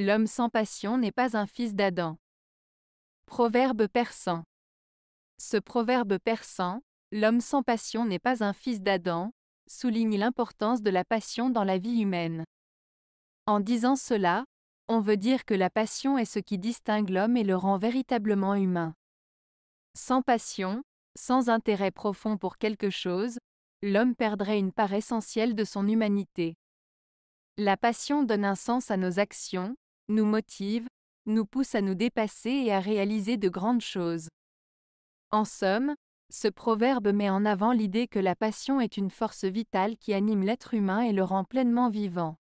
L'homme sans passion n'est pas un fils d'Adam. Proverbe persan. Ce proverbe persan, L'homme sans passion n'est pas un fils d'Adam, souligne l'importance de la passion dans la vie humaine. En disant cela, on veut dire que la passion est ce qui distingue l'homme et le rend véritablement humain. Sans passion, sans intérêt profond pour quelque chose, l'homme perdrait une part essentielle de son humanité. La passion donne un sens à nos actions, nous motive, nous pousse à nous dépasser et à réaliser de grandes choses. En somme, ce proverbe met en avant l'idée que la passion est une force vitale qui anime l'être humain et le rend pleinement vivant.